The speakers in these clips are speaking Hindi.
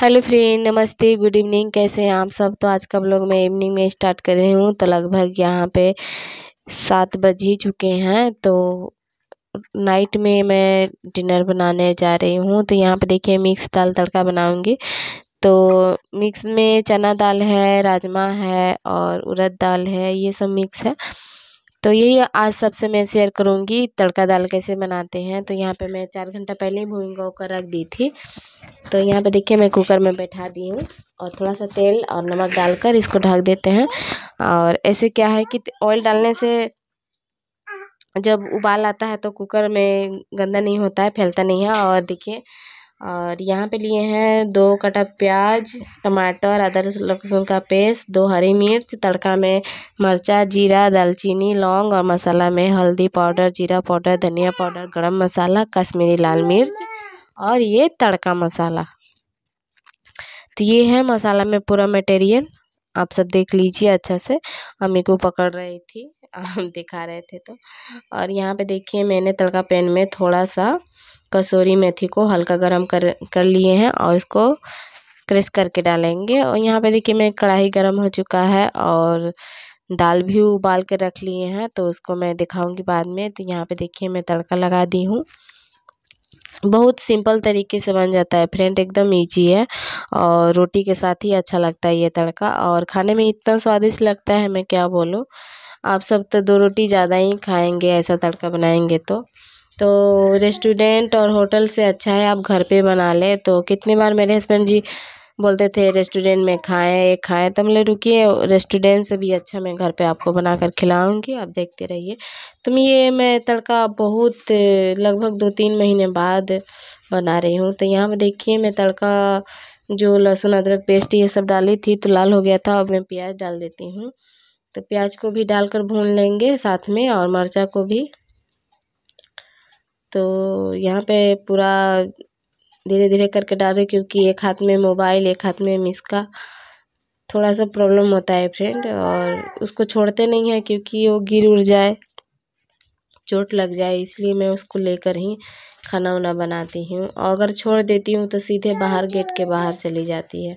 हेलो फ्रेंड नमस्ते गुड इवनिंग कैसे हैं आप सब तो आज का ब्लॉग मैं इवनिंग में स्टार्ट कर रही हूँ तो लगभग यहाँ पे सात बज ही चुके हैं तो नाइट में मैं डिनर बनाने जा रही हूँ तो यहाँ पे देखिए मिक्स दाल तड़का बनाऊँगी तो मिक्स में चना दाल है राजमा है और उड़द दाल है ये सब मिक्स है तो यही आज सबसे मैं शेयर करूँगी तड़का दाल कैसे बनाते हैं तो यहाँ पे मैं चार घंटा पहले ही भूमिका होकर रख दी थी तो यहाँ पे देखिए मैं कुकर में बैठा दी हूँ और थोड़ा सा तेल और नमक डालकर इसको ढक देते हैं और ऐसे क्या है कि ऑयल डालने से जब उबाल आता है तो कुकर में गंदा नहीं होता है फैलता नहीं है और देखिए और यहाँ पे लिए हैं दो कटा प्याज टमाटर अदर लहसुन का पेस्ट दो हरी मिर्च तड़का में मरचा जीरा दालचीनी लौंग और मसाला में हल्दी पाउडर जीरा पाउडर धनिया पाउडर गरम मसाला कश्मीरी लाल मिर्च और ये तड़का मसाला तो ये है मसाला में पूरा मटेरियल आप सब देख लीजिए अच्छा से अम्मी को पकड़ रही थी हम दिखा रहे थे तो और यहाँ पे देखिए मैंने तड़का पैन में थोड़ा सा कसूरी मेथी को हल्का गरम कर कर लिए हैं और इसको क्रश करके डालेंगे और यहाँ पे देखिए मैं कढ़ाई गरम हो चुका है और दाल भी उबाल के रख लिए हैं तो उसको मैं दिखाऊंगी बाद में तो यहाँ पे देखिए मैं तड़का लगा दी हूँ बहुत सिंपल तरीके से बन जाता है फ्रेंड एकदम ईजी है और रोटी के साथ ही अच्छा लगता है ये तड़का और खाने में इतना स्वादिष्ट लगता है मैं क्या बोलूँ आप सब तो दो रोटी ज़्यादा ही खाएंगे ऐसा तड़का बनाएंगे तो तो रेस्टोरेंट और होटल से अच्छा है आप घर पे बना लें तो कितनी बार मेरे हस्बैंड जी बोलते थे रेस्टोरेंट में खाएँ खाएँ तो मैं रुकिए रेस्टोरेंट से भी अच्छा मैं घर पे आपको बनाकर खिलाऊँगी आप देखते रहिए तो मैं ये मैं तड़का बहुत लगभग दो तीन महीने बाद बना रही हूँ तो यहाँ पर देखिए मैं तड़का जो लहसुन अदरक पेस्ट ये सब डाली थी तो लाल हो गया था अब मैं प्याज डाल देती हूँ तो प्याज को भी डालकर भून लेंगे साथ में और मिर्चा को भी तो यहाँ पे पूरा धीरे धीरे करके रही क्योंकि एक हाथ में मोबाइल एक हाथ में मिसका थोड़ा सा प्रॉब्लम होता है फ्रेंड और उसको छोड़ते नहीं हैं क्योंकि वो गिर उड़ जाए चोट लग जाए इसलिए मैं उसको लेकर ही खाना उना बनाती हूँ और अगर छोड़ देती हूँ तो सीधे बाहर गेट के बाहर चली जाती है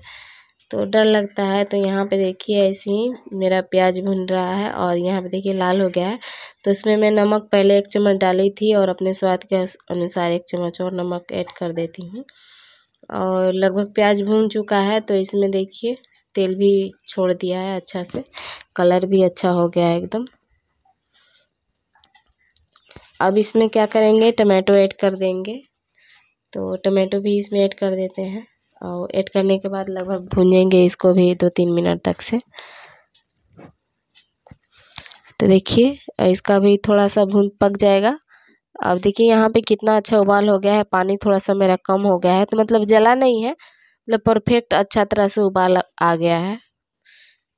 तो डर लगता है तो यहाँ पे देखिए ऐसे ही मेरा प्याज भुन रहा है और यहाँ पे देखिए लाल हो गया है तो इसमें मैं नमक पहले एक चम्मच डाली थी और अपने स्वाद के अनुसार एक चम्मच और नमक ऐड कर देती हूँ और लगभग प्याज भून चुका है तो इसमें देखिए तेल भी छोड़ दिया है अच्छा से कलर भी अच्छा हो गया है एकदम अब इसमें क्या करेंगे टमाटो ऐड कर देंगे तो टमाटो भी इसमें ऐड कर देते हैं और ऐड करने के बाद लगभग भूनेंगे इसको भी दो तीन मिनट तक से तो देखिए इसका भी थोड़ा सा भून पक जाएगा अब देखिए यहाँ पे कितना अच्छा उबाल हो गया है पानी थोड़ा सा मेरा कम हो गया है तो मतलब जला नहीं है मतलब परफेक्ट अच्छा तरह से उबाल आ गया है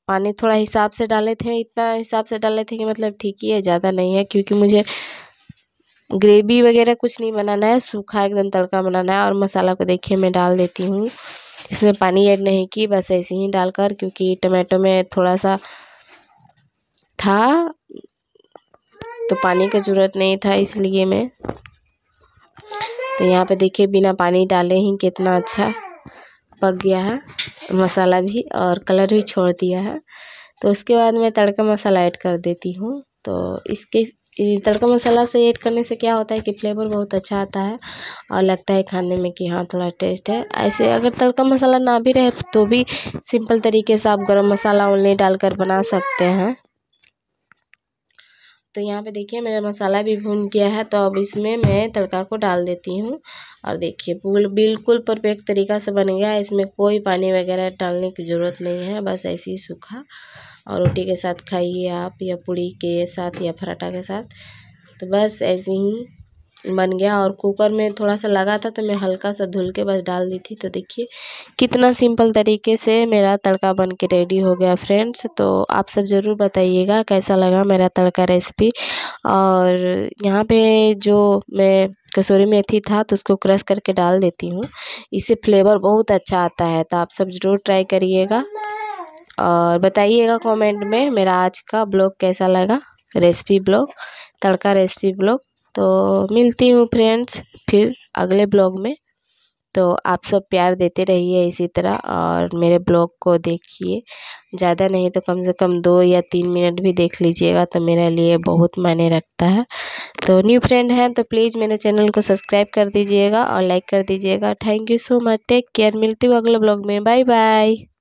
पानी थोड़ा हिसाब से डाले थे इतना हिसाब से डाले थे कि मतलब ठीक ही है ज़्यादा नहीं है क्योंकि मुझे ग्रेवी वगैरह कुछ नहीं बनाना है सूखा एकदम तड़का बनाना है और मसाला को देखिए मैं डाल देती हूँ इसमें पानी ऐड नहीं की बस ऐसे ही डालकर क्योंकि टमाटो में थोड़ा सा था तो पानी का ज़रूरत नहीं था इसलिए मैं तो यहाँ पे देखिए बिना पानी डाले ही कितना अच्छा पक गया है मसाला भी और कलर भी छोड़ दिया है तो उसके बाद मैं तड़का मसाला ऐड कर देती हूँ तो इसके तड़का मसाला से ऐड करने से क्या होता है कि फ्लेवर बहुत अच्छा आता है और लगता है खाने में कि हाँ थोड़ा टेस्ट है ऐसे अगर तड़का मसाला ना भी रहे तो भी सिंपल तरीके से आप गरम मसाला ओनली डालकर बना सकते हैं तो यहाँ पे देखिए मेरा मसाला भी भून गया है तो अब इसमें मैं तड़का को डाल देती हूँ और देखिए बिल्कुल परफेक्ट तरीका से बन गया है इसमें कोई पानी वगैरह डालने की ज़रूरत नहीं है बस ऐसे ही सूखा और रोटी के साथ खाइए आप या पूड़ी के साथ या पराठा के साथ तो बस ऐसे ही बन गया और कुकर में थोड़ा सा लगा था तो मैं हल्का सा धुल के बस डाल दी थी तो देखिए कितना सिंपल तरीके से मेरा तड़का बन के रेडी हो गया फ्रेंड्स तो आप सब ज़रूर बताइएगा कैसा लगा मेरा तड़का रेसिपी और यहाँ पे जो मैं कसूरी मेथी था तो उसको क्रश करके डाल देती हूँ इससे फ्लेवर बहुत अच्छा आता है तो आप सब ज़रूर ट्राई करिएगा और बताइएगा कमेंट में मेरा आज का ब्लॉग कैसा लगा recipe blog tadka recipe blog तो मिलती हूँ फ्रेंड्स फिर अगले ब्लॉग में तो आप सब प्यार देते रहिए इसी तरह और मेरे ब्लॉग को देखिए ज़्यादा नहीं तो कम से कम दो या तीन मिनट भी देख लीजिएगा तो मेरे लिए बहुत मायने रखता है तो न्यू फ्रेंड हैं तो प्लीज़ मेरे चैनल को सब्सक्राइब कर दीजिएगा और लाइक कर दीजिएगा thank you so much take care मिलती हूँ अगले ब्लॉग में बाय बाय